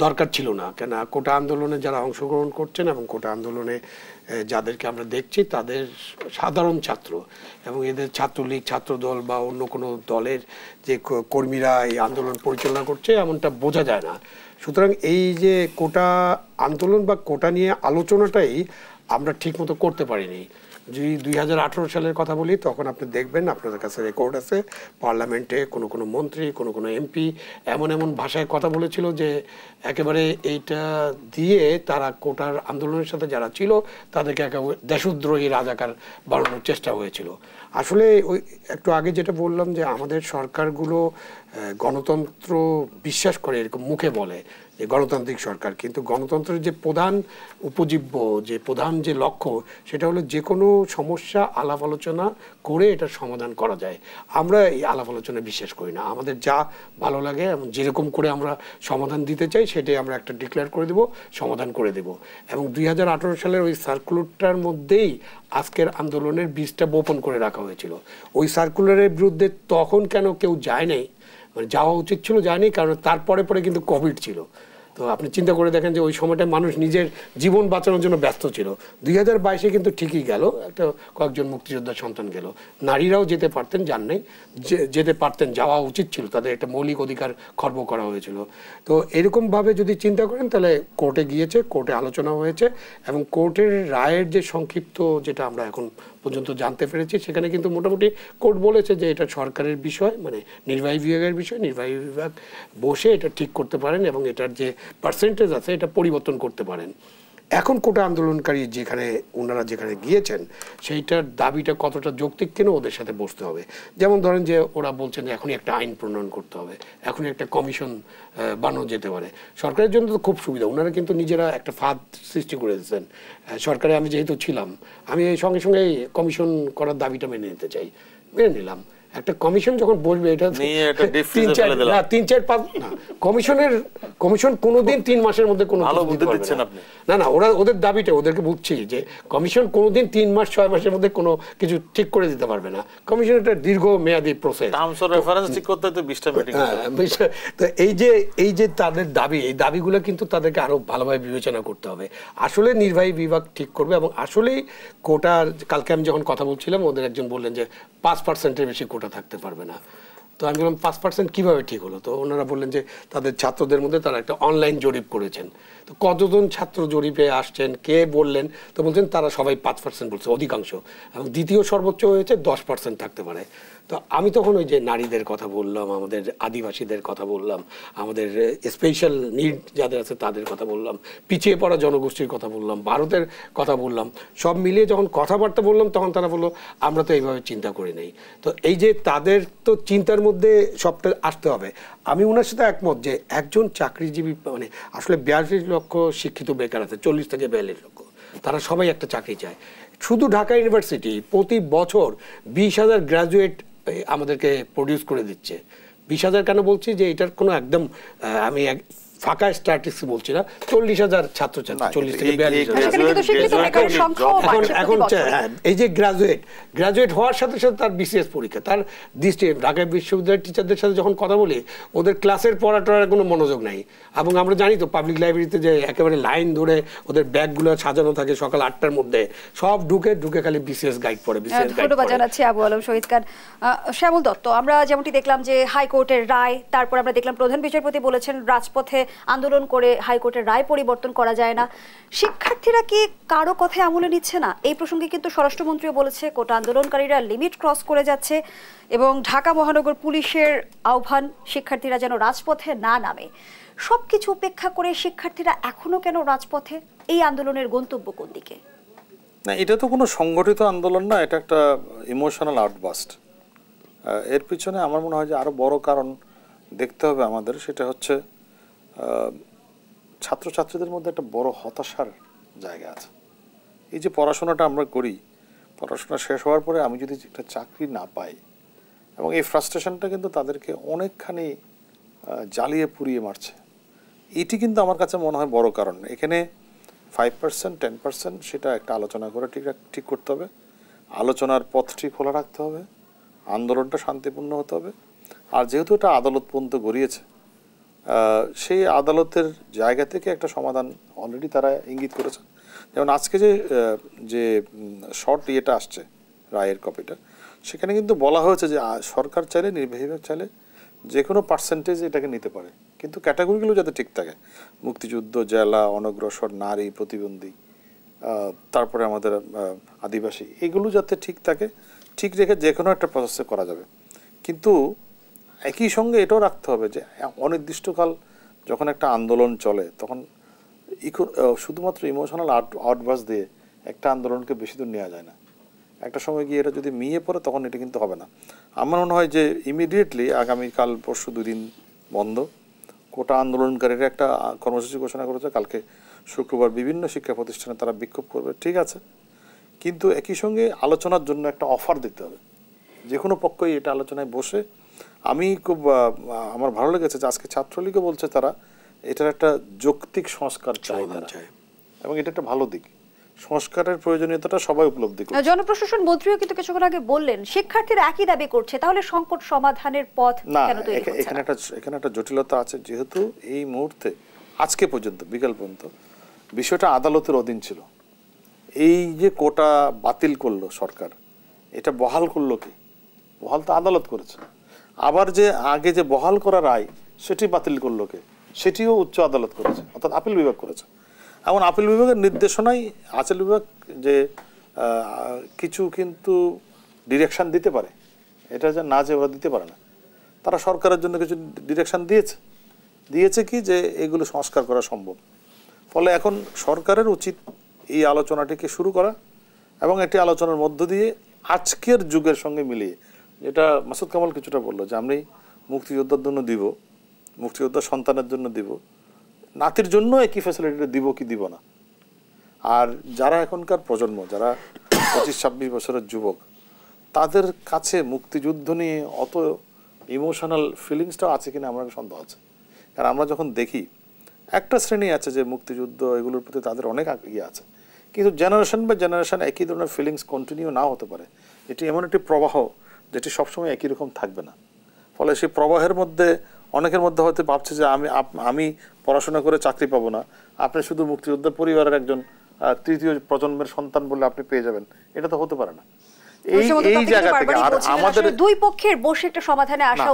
দরকার ছিল না কেন কোটা আন্দোলনে যারা অংশগ্রহণ করছেন এবং কোটা আন্দোলনে যাদেরকে আমরা দেখছি তাদের সাধারণ ছাত্র এবং এদের ছাত্রলীগ ছাত্রদল বা অন্য কোনো দলের যে কর্মীরা এই আন্দোলন পরিচালনা করছে এমনটা বোঝা যায় না সুতরাং এই যে কোটা আন্দোলন বা কোটা নিয়ে আলোচনাটাই আমরা ঠিকমতো করতে পারিনি যদি দুই সালের কথা বলি তখন আপনি দেখবেন আপনাদের কাছে রেকর্ড আছে পার্লামেন্টে কোনো কোনো মন্ত্রী কোনো কোনো এমপি এমন এমন ভাষায় কথা বলেছিল যে একেবারে এইটা দিয়ে তারা কোটার আন্দোলনের সাথে যারা ছিল তাদেরকে একেবারে দেশদ্রোহী রাজাকার বাড়ানোর চেষ্টা হয়েছিল আসলে ওই একটু আগে যেটা বললাম যে আমাদের সরকারগুলো গণতন্ত্র বিশ্বাস করে এরকম মুখে বলে যে গণতান্ত্রিক সরকার কিন্তু গণতন্ত্রের যে প্রধান উপজীব্য যে প্রধান যে লক্ষ্য সেটা হলো যে কোনো সমস্যা আলাপ আলোচনা করে এটা সমাধান করা যায় আমরা এই আলাপ আলোচনা বিশ্বাস করি না আমাদের যা ভালো লাগে এবং যেরকম করে আমরা সমাধান দিতে চাই সেটাই আমরা একটা ডিক্লেয়ার করে দেব সমাধান করে দেব এবং দুই হাজার সালের ওই সার্কুলারটার মধ্যেই আজকের আন্দোলনের বীজটা বোপন করে রাখা হয়েছিল ওই সার্কুলারের বিরুদ্ধে তখন কেন কেউ যায় নাই মানে যাওয়া উচিত ছিল যায়নি কারণ তারপরে পরে কিন্তু কোভিড ছিল তো আপনি চিন্তা করে দেখেন যে ওই সময়টায় মানুষ নিজের জীবন বাঁচানোর জন্য ব্যস্ত ছিল দুই হাজার বাইশে কিন্তু ঠিকই গেল একটা কয়েকজন মুক্তিযোদ্ধার সন্তান গেল নারীরাও যেতে পারতেন যান নাই যেতে পারতেন যাওয়া উচিত ছিল তাদের একটা মৌলিক অধিকার খর্ব করা হয়েছিল তো এরকমভাবে যদি চিন্তা করেন তাহলে কোর্টে গিয়েছে কোর্টে আলোচনা হয়েছে এবং কোর্টের রায়ের যে সংক্ষিপ্ত যেটা আমরা এখন পর্যন্ত জানতে পেরেছি সেখানে কিন্তু মোটামুটি কোর্ট বলেছে যে এটা সরকারের বিষয় মানে নির্বাহী বিভাগের বিষয় নির্বাহী বিভাগ বসে এটা ঠিক করতে পারেন এবং এটার যে পার্সেন্টেজ আছে এটা পরিবর্তন করতে পারেন এখন কোটা আন্দোলনকারী যেখানে ওনারা যেখানে গিয়েছেন সেইটার দাবিটা কতটা যৌক্তিক কেন ওদের সাথে বসতে হবে যেমন ধরেন যে ওরা বলছেন যে এখনই একটা আইন প্রণয়ন করতে হবে এখনই একটা কমিশন বানানো যেতে পারে সরকারের জন্য তো খুব সুবিধা ওনারা কিন্তু নিজেরা একটা ফাঁদ সৃষ্টি করে দিয়েছেন সরকারে আমি যেহেতু ছিলাম আমি সঙ্গে সঙ্গে কমিশন করার দাবিটা মেনে নিতে চাই মেনে নিলাম একটা কমিশন যখন বসবে এটা তিন চার না তিন চার পাঁচ কমিশনের কমিশন কোনোদিন তিন মাসের মধ্যে কোনো না না ওরা ওদের দাবিটা ওদেরকে বুঝছি যে কমিশন কোনোদিন তিন মাস ছয় মাসের মধ্যে কোনো কিছু ঠিক করে দিতে পারবে না কমিশন একটা দীর্ঘ মেয়াদী প্রসেস তো এই যে এই যে তাদের দাবি এই দাবিগুলো কিন্তু তাদেরকে আরো ভালোভাবে বিবেচনা করতে হবে আসলে নির্বাহী বিভাগ ঠিক করবে এবং আসলেই কোটার কালকে আমি যখন কথা বলছিলাম ওদের একজন বললেন যে পাঁচ পার্সেন্টের বেশি ক্ষমতা থাকতে পারবে না তো আমি বললাম পাঁচ পার্সেন্ট কীভাবে ঠিক হলো তো ওনারা বললেন যে তাদের ছাত্রদের মধ্যে তারা একটা অনলাইন জরিপ করেছেন তো কতজন ছাত্র জরিপে আসছেন কে বললেন তো বলছেন তারা সবাই পাঁচ পার্সেন্ট বলছে অধিকাংশ এবং দ্বিতীয় সর্বোচ্চ হয়েছে দশ পার্সেন্ট থাকতে পারে তো আমি তখন ওই যে নারীদের কথা বললাম আমাদের আদিবাসীদের কথা বললাম আমাদের স্পেশাল নিড যাদের আছে তাদের কথা বললাম পিছিয়ে পড়া জনগোষ্ঠীর কথা বললাম ভারতের কথা বললাম সব মিলিয়ে যখন কথাবার্তা বললাম তখন তারা বললো আমরা তো এইভাবে চিন্তা করি নাই তো এই যে তাদের তো চিন্তার মধ্যে মধ্যে সবটা আসতে হবে আমি ওনার সাথে একমত যে একজন চাকরিজীবী মানে আসলে বিয়াল্লিশ লক্ষ শিক্ষিত বেকার আছে চল্লিশ থেকে বিয়াল্লিশ লক্ষ তারা সবাই একটা চাকরি চায় শুধু ঢাকা ইউনিভার্সিটি প্রতি বছর বিশ হাজার গ্র্যাজুয়েট আমাদেরকে প্রডিউস করে দিচ্ছে বিশ হাজার কেন বলছি যে এটার কোনো একদম আমি ফাঁকা স্ট্যাটিস্টিক্স বলছি না চল্লিশ হাজার ছাত্র হ্যাঁ, এই যে গ্রাজুয়েট গ্রাজুয়েট হওয়ার সাথে সাথে তার বিসিএস পরীক্ষা তার দৃষ্টি ঢাকা বিশ্ববিদ্যালয়ের টিচারদের সাথে যখন কথা বলি ওদের ক্লাসের পড়া টড়ার কোনো মনোযোগ নাই এবং আমরা জানি তো পাবলিক লাইব্রেরিতে যে একেবারে লাইন ধরে ওদের ব্যাগগুলো সাজানো থাকে সকাল আটটার মধ্যে সব ঢুকে ঢুকে খালি বিসিএস গাইড পড়ে বিসিএস গাইড ধন্যবাদ আবু আলম শহীদ খান শ্যামল দত্ত আমরা যেমনটি দেখলাম যে হাইকোর্টের রায় তারপর আমরা দেখলাম প্রধান বিচারপতি বলেছেন রাজপথে আন্দোলন করে হাইকোর্টের রায় পরিবর্তন করা যায় না শিক্ষার্থীরা কি কারো কথায় আমলে নিচ্ছে না এই প্রসঙ্গে কিন্তু স্বরাষ্ট্রমন্ত্রীও বলেছে কোটা আন্দোলনকারীরা লিমিট ক্রস করে যাচ্ছে এবং ঢাকা মহানগর পুলিশের আহ্বান শিক্ষার্থীরা যেন রাজপথে না নামে সব কিছু উপেক্ষা করে শিক্ষার্থীরা এখনও কেন রাজপথে এই আন্দোলনের গন্তব্য কোন দিকে না এটা তো কোনো সংগঠিত আন্দোলন না এটা একটা ইমোশনাল আউটবাস্ট এর পিছনে আমার মনে হয় যে আরও বড় কারণ দেখতে হবে আমাদের সেটা হচ্ছে ছাত্রছাত্রীদের মধ্যে একটা বড় হতাশার জায়গা আছে এই যে পড়াশোনাটা আমরা করি পড়াশোনা শেষ হওয়ার পরে আমি যদি একটা চাকরি না পাই এবং এই ফ্রাস্ট্রেশনটা কিন্তু তাদেরকে অনেকখানি জ্বালিয়ে পুড়িয়ে মারছে এটি কিন্তু আমার কাছে মনে হয় বড় কারণ এখানে ফাইভ পার্সেন্ট টেন পার্সেন্ট সেটা একটা আলোচনা করে ঠিক ঠিক করতে হবে আলোচনার পথটি খোলা রাখতে হবে আন্দোলনটা শান্তিপূর্ণ হতে হবে আর যেহেতু এটা আদালত পর্যন্ত গড়িয়েছে সেই আদালতের জায়গা থেকে একটা সমাধান অলরেডি তারা ইঙ্গিত করেছেন যেমন আজকে যে যে শর্ট ইয়েটা আসছে রায়ের কপিটা সেখানে কিন্তু বলা হয়েছে যে সরকার চাইলে নির্বাহীভাবে চাইলে যে কোনো পার্সেন্টেজ এটাকে নিতে পারে কিন্তু ক্যাটাগরিগুলো যাতে ঠিক থাকে মুক্তিযুদ্ধ জেলা অনগ্রসর নারী প্রতিবন্ধী তারপরে আমাদের আদিবাসী এগুলো যাতে ঠিক থাকে ঠিক রেখে যে কোনো একটা প্রসেসে করা যাবে কিন্তু একই সঙ্গে এটাও রাখতে হবে যে হ্যাঁ, অনির্দিষ্টকাল যখন একটা আন্দোলন চলে তখন শুধুমাত্র ইমোশনাল আউট আউটবাস দিয়ে একটা আন্দোলনকে বেশি দূর নেওয়া যায় না একটা সময় গিয়ে এটা যদি মিয়ে পড়ে তখন এটা কিন্তু হবে না আমার মনে হয় যে ইমিডিয়েটলি আগামীকাল পরশু দুদিন বন্ধ কোটা আন্দোলনকারীরা একটা কর্মসূচি ঘোষণা করেছে কালকে শুক্রবার বিভিন্ন শিক্ষা প্রতিষ্ঠানে তারা বিক্ষোভ করবে ঠিক আছে কিন্তু একই সঙ্গে আলোচনার জন্য একটা অফার দিতে হবে যে কোনো পক্ষই এটা আলোচনায় বসে আমি খুব আমার ভালো লেগেছে যে আজকে ছাত্রলীগও বলছে তারা এটার একটা যৌক্তিক সংস্কার চাই এবং এটা একটা ভালো দিক সংস্কারের প্রয়োজনীয়তাটা সবাই উপলব্ধি করে জনপ্রশাসন মন্ত্রীও কিন্তু কিছুক্ষণ আগে বললেন শিক্ষার্থীরা একই দাবি করছে তাহলে সংকট সমাধানের পথ কেন তৈরি হচ্ছে এখানে একটা এখানে একটা জটিলতা আছে যেহেতু এই মুহূর্তে আজকে পর্যন্ত বিকাল পর্যন্ত বিষয়টা আদালতের অধীন ছিল এই যে কোটা বাতিল করলো সরকার এটা বহাল করলো কি বহাল তো আদালত করেছে আবার যে আগে যে বহাল করা রায় সেটি বাতিল করলো কে সেটিও উচ্চ আদালত করেছে অর্থাৎ আপিল বিভাগ করেছে এমন আপিল বিভাগের নির্দেশনাই আচল বিভাগ যে কিছু কিন্তু ডিরেকশান দিতে পারে এটা যে না যে ওরা দিতে পারে না তারা সরকারের জন্য কিছু ডিরেকশান দিয়েছে দিয়েছে কি যে এগুলো সংস্কার করা সম্ভব ফলে এখন সরকারের উচিত এই আলোচনাটিকে শুরু করা এবং একটি আলোচনার মধ্য দিয়ে আজকের যুগের সঙ্গে মিলিয়ে এটা মাসুদ কামাল কিছুটা বললো যে আমি মুক্তিযোদ্ধার জন্য দিব মুক্তিযোদ্ধা সন্তানের জন্য দিব নাতির জন্য একই ফ্যাসিলিটিটা দিব কি দিব না আর যারা এখনকার প্রজন্ম যারা পঁচিশ ছাব্বিশ বছরের যুবক তাদের কাছে মুক্তিযুদ্ধ নিয়ে অত ইমোশনাল ফিলিংসটাও আছে কিনা আমার সন্দেহ আছে কারণ আমরা যখন দেখি একটা শ্রেণী আছে যে মুক্তিযুদ্ধ এগুলোর প্রতি তাদের অনেক ইয়ে আছে কিন্তু জেনারেশন বা জেনারেশন একই ধরনের ফিলিংস কন্টিনিউ নাও হতে পারে এটি এমন একটি প্রবাহ যেটি সবসময় একই রকম থাকবে না ফলে সেই প্রবাহের মধ্যে অনেকের মধ্যে হয়তো ভাবছে যে আমি আমি পড়াশোনা করে চাকরি পাবো না আপনি শুধু মুক্তিযোদ্ধা পরিবারের একজন তৃতীয় প্রজন্মের সন্তান বলে আপনি পেয়ে যাবেন এটা তো হতে পারে না আমাদের সমাধানে আসা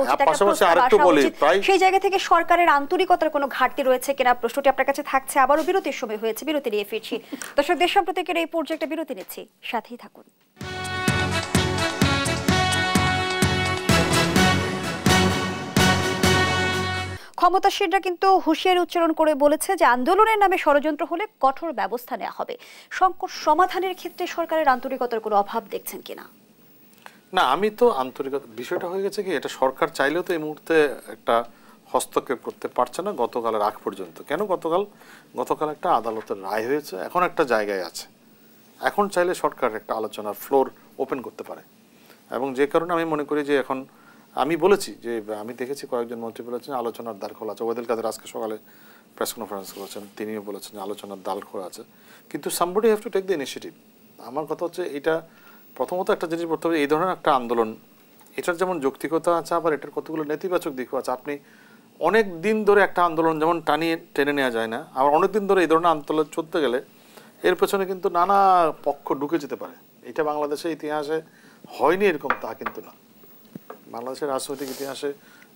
সেই জায়গা থেকে সরকারের আন্তরিকতার কোনো ঘাটতি রয়েছে কিনা প্রশ্নটি আপনার কাছে থাকছে আবারও বিরতির সময় হয়েছে বিরতি নিয়ে এই একটা বিরতি সাথেই থাকুন ক্ষমতাসীনরা কিন্তু হুঁশিয়ারি উচ্চারণ করে বলেছে যে আন্দোলনের নামে ষড়যন্ত্র হলে কঠোর ব্যবস্থা নেওয়া হবে সংকট সমাধানের ক্ষেত্রে সরকারের আন্তরিকতার কোনো অভাব দেখছেন কিনা না আমি তো আন্তরিকতা বিষয়টা হয়ে গেছে কি এটা সরকার চাইলেও তো এই মুহূর্তে একটা হস্তক্ষেপ করতে পারছে না গতকালের আগ পর্যন্ত কেন গতকাল গতকাল একটা আদালতের রায় হয়েছে এখন একটা জায়গায় আছে এখন চাইলে সরকার একটা আলোচনার ফ্লোর ওপেন করতে পারে এবং যে কারণে আমি মনে করি যে এখন আমি বলেছি যে আমি দেখেছি কয়েকজন মন্ত্রী বলেছেন আলোচনার দ্বার খোলা আছে ওদের কাছে আজকে সকালে প্রেস কনফারেন্স করেছেন তিনিও বলেছেন আলোচনার দ্বার খোলা আছে কিন্তু somebody have to take the initiative আমার কথা হচ্ছে এটা প্রথমত একটা জিনিস বলতে হবে এই ধরনের একটা আন্দোলন এটার যেমন যৌক্তিকতা আছে আবার এটার কতগুলো নেতিবাচক দিকও আছে আপনি অনেক দিন ধরে একটা আন্দোলন যেমন টানিয়ে টেনে নেওয়া যায় না আবার অনেক দিন ধরে এই ধরনের আন্দোলন চলতে গেলে এর পেছনে কিন্তু নানা পক্ষ ঢুকে যেতে পারে এটা বাংলাদেশের ইতিহাসে হয়নি এরকম তা কিন্তু না বাংলাদেশের রাজনৈতিক ইতিহাসে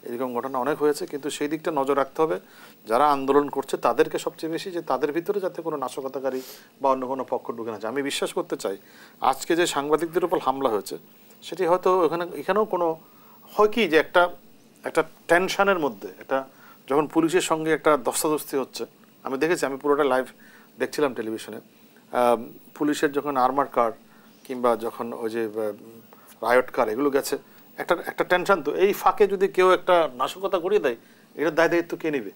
এরকম ঘটনা অনেক হয়েছে কিন্তু সেই দিকটা নজর রাখতে হবে যারা আন্দোলন করছে তাদেরকে সবচেয়ে বেশি যে তাদের ভিতরে যাতে কোনো নাশকতাকারী বা অন্য কোনো পক্ষ ঢুকে না যায় আমি বিশ্বাস করতে চাই আজকে যে সাংবাদিকদের উপর হামলা হয়েছে সেটি হয়তো ওখানে এখানেও কোনো হয় কি যে একটা একটা টেনশনের মধ্যে এটা যখন পুলিশের সঙ্গে একটা দস্তাদস্তি হচ্ছে আমি দেখেছি আমি পুরোটা লাইভ দেখছিলাম টেলিভিশনে পুলিশের যখন আর্মার কার কিংবা যখন ওই যে রায়ট কার এগুলো গেছে একটা একটা টেনশন তো এই ফাঁকে যদি কেউ একটা নাশকতা করিয়ে দেয় এটার দায় দায়িত্ব কে নেবে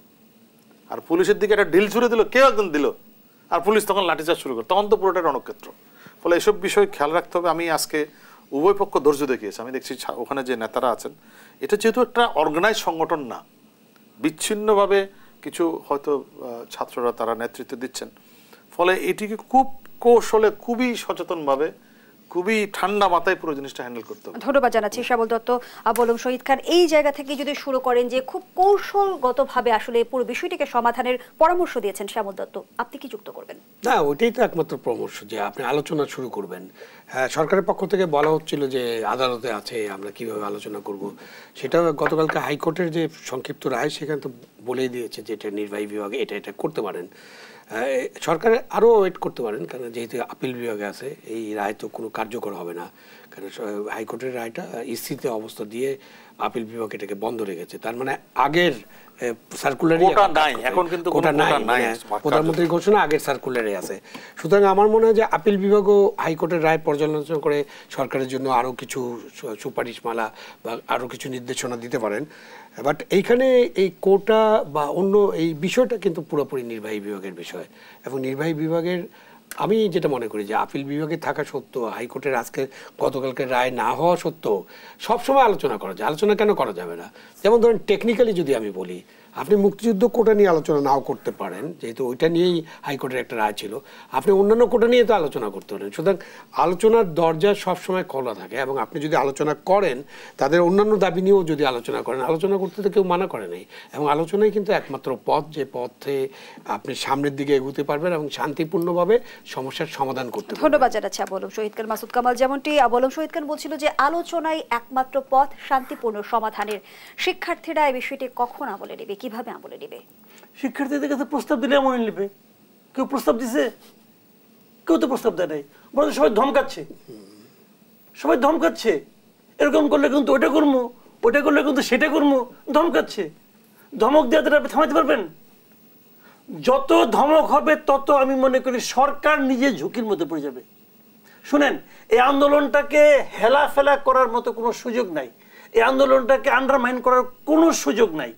আর পুলিশের দিকে একটা ঢিল ছুড়ে দিল কেউ একজন দিল আর পুলিশ তখন লাঠিচার্জ শুরু করে তখন তো পুরোটা রণক্ষেত্র ফলে এসব বিষয় খেয়াল রাখতে হবে আমি আজকে উভয় পক্ষ ধৈর্য দেখিয়েছি আমি দেখছি ওখানে যে নেতারা আছেন এটা যেহেতু একটা অর্গানাইজ সংগঠন না বিচ্ছিন্নভাবে কিছু হয়তো ছাত্ররা তারা নেতৃত্ব দিচ্ছেন ফলে এটিকে খুব কৌশলে খুবই সচেতনভাবে খুবই ঠান্ডা মাথায় পুরো জিনিসটা হ্যান্ডেল করতে হবে ধন্যবাদ জানাচ্ছি শ্যাবল দত্ত বলুম শহীদ খান এই জায়গা থেকে যদি শুরু করেন যে খুব কৌশলগতভাবে আসলে পুরো বিষয়টিকে সমাধানের পরামর্শ দিয়েছেন শ্যামল দত্ত আপনি কি যুক্ত করবেন না ওইটাই তো একমাত্র পরামর্শ যে আপনি আলোচনা শুরু করবেন হ্যাঁ, সরকারের পক্ষ থেকে বলা হচ্ছিল যে আদালতে আছে আমরা কিভাবে আলোচনা করব সেটা গতকালকে হাইকোর্টের যে সংক্ষিপ্ত রায় সেখানে তো বলেই দিয়েছে যে এটা নির্বাহী বিভাগে এটা এটা করতে পারেন সরকার আরও ওয়েট করতে পারেন কারণ যেহেতু আপিল বিভাগে আছে এই রায় তো কোনো কার্যকর হবে না কারণ হাইকোর্টের রায়টা স্থিতি অবস্থা দিয়ে আপিল বিভাগ এটাকে বন্ধ রেখেছে তার মানে আগের সার্কুলারই নাই এখন কিন্তু কোটা নাই হ্যাঁ। প্রধানমন্ত্রীর ঘোষণা আগের সার্কুলারে আছে সুতরাং আমার মনে হয় যে আপিল বিভাগও হাইকোর্টের রায় পর্যালোচনা করে সরকারের জন্য আরও কিছু সুপারিশমালা বা আরও কিছু নির্দেশনা দিতে পারেন বাট এইখানে এই কোটা বা অন্য এই বিষয়টা কিন্তু পুরোপুরি নির্বাহী বিভাগের বিষয় এবং নির্বাহী বিভাগের আমি যেটা মনে করি যে আপিল বিভাগে থাকা সত্ত্বেও হাইকোর্টের আজকে গতকালকে রায় না হওয়া সত্ত্বেও সবসময় আলোচনা করা যায় আলোচনা কেন করা যাবে না যেমন ধরেন টেকনিক্যালি যদি আমি বলি আপনি মুক্তিযুদ্ধ কোটা নিয়ে আলোচনা নাও করতে পারেন যেহেতু ওইটা নিয়েই হাইকোর্টের একটা রায় ছিল আপনি অন্যান্য কোটা নিয়ে তো আলোচনা করতে পারেন সুতরাং আলোচনার দরজা সবসময় খোলা থাকে এবং আপনি যদি আলোচনা করেন তাদের অন্যান্য দাবি নিয়েও যদি আলোচনা করেন আলোচনা করতে তো কেউ মানা করে নাই এবং আলোচনাই কিন্তু একমাত্র পথ যে পথে আপনি সামনের দিকে এগোতে পারবেন এবং শান্তিপূর্ণভাবে সমস্যার সমাধান করতে ধন্যবাদ জানাচ্ছি আবলম শহীদ খান মাসুদ কামাল যেমনটি আবলম শহীদ খান বলছিল যে আলোচনাই একমাত্র পথ শান্তিপূর্ণ সমাধানের শিক্ষার্থীরা এই বিষয়টি কখন আমলে নেবে কিভাবে আমলে নেবে শিক্ষার্থীদের কাছে প্রস্তাব দিলে আমলে নেবে কেউ প্রস্তাব দিছে কেউ তো প্রস্তাব দেয় নাই বরং সবাই ধমকাচ্ছে সবাই ধমকাচ্ছে এরকম করলে কিন্তু ওটা করবো ওটা করলে কিন্তু সেটা করবো ধমকাচ্ছে ধমক দেওয়া তারা থামাতে পারবেন যত ধমক হবে তত আমি মনে করি সরকার নিজে ঝুঁকির মধ্যে পড়ে যাবে শুনেন এই আন্দোলনটাকে হেলা ফেলা করার মতো কোনো সুযোগ নাই এই আন্দোলনটাকে আন্ডারমাইন করার কোনো সুযোগ নাই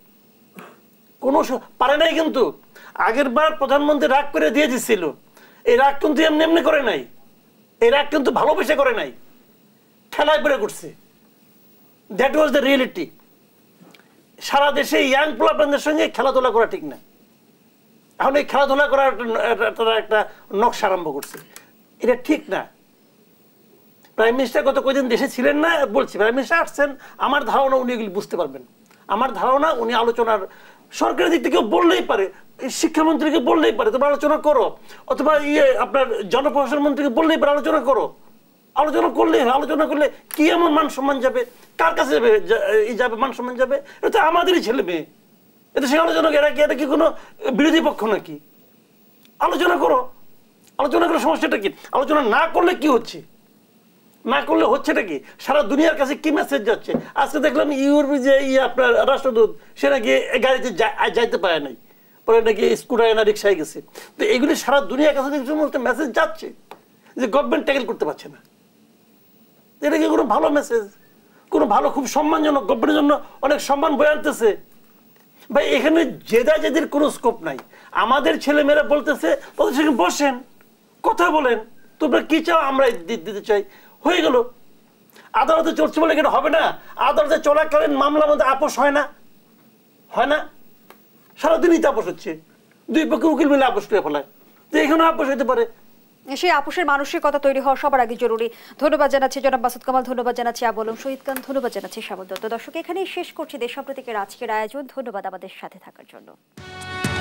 কোনো পারে নাই কিন্তু আগের বার প্রধানমন্ত্রী রাগ করে দিয়ে দিচ্ছিল এই রাগ কিন্তু এমনি এমনি করে নাই এই রাগ কিন্তু ভালোবেসে করে নাই খেলায় পড়ে করছে দ্যাট ওয়াজ দ্য রিয়েলিটি সারা দেশে ইয়াং পোলাপানদের সঙ্গে খেলাধুলা করা ঠিক না এখন এই খেলাধুলা করার তারা একটা নকশা আরম্ভ করছে এটা ঠিক না প্রাইম মিনিস্টার গত কয়েকদিন দেশে ছিলেন না বলছি প্রাইম মিনিস্টার আসছেন আমার ধারণা উনি এগুলি বুঝতে পারবেন আমার ধারণা উনি আলোচনার সরকারের দিক থেকে বললেই পারে শিক্ষামন্ত্রীকে বললেই পারে তোমরা আলোচনা করো অথবা ইয়ে আপনার জনপ্রশাসন মন্ত্রীকে বললেই পারে আলোচনা করো আলোচনা করলে আলোচনা করলে কি এমন মান সম্মান যাবে কার কাছে যাবে যাবে মান সম্মান যাবে এটা তো আমাদেরই ছেলে মেয়ে এটা সে আলোচনা এরা কি এটা কি কোনো বিরোধী পক্ষ নাকি আলোচনা করো আলোচনা করলে সমস্যাটা কি আলোচনা না করলে কি হচ্ছে না করলে হচ্ছেটা কি সারা দুনিয়ার কাছে কি মেসেজ যাচ্ছে আজকে দেখলাম ইউরোপ যে ইয়ে আপনার রাষ্ট্রদূত সে নাকি গাড়িতে যাইতে পারে নাই পরে নাকি স্কুটারে না রিক্সায় গেছে তো এগুলি সারা দুনিয়ার কাছে বলতে মেসেজ যাচ্ছে যে গভর্নমেন্ট ট্যাকেল করতে পারছে না এটা কি কোনো ভালো মেসেজ কোনো ভালো খুব সম্মানজনক গভর্নমেন্টের জন্য অনেক সম্মান বয়ে আনতেছে ভাই এখানে জেদা জেদের কোনো স্কোপ নাই আমাদের ছেলেমেয়েরা বলতেছে বলতে বসেন কথা বলেন তোমরা কি চাও আমরা দিতে চাই হয়ে গেল আদালতে চলছে বলে কেন হবে না আদালতে চলাকালীন মামলার মধ্যে আপোষ হয় না হয় না সারাদিনই তো আপোষ হচ্ছে দুই পক্ষে উকিল মিলে আপোষ করে ফেলায় তো এখানে আপোষ হতে পারে সেই আপোষের মানসিকতা তৈরি হওয়া সবার আগে জরুরি ধন্যবাদ জানাচ্ছি জনাব মাসুদ কামাল ধন্যবাদ জানাচ্ছি আবলম শহীদ খান ধন্যবাদ জানাচ্ছি শ্যামল দত্ত দর্শক এখানেই শেষ করছি দেশাপ্রতীকের আজকের আয়োজন ধন্যবাদ আমাদের সাথে থাকার জন্য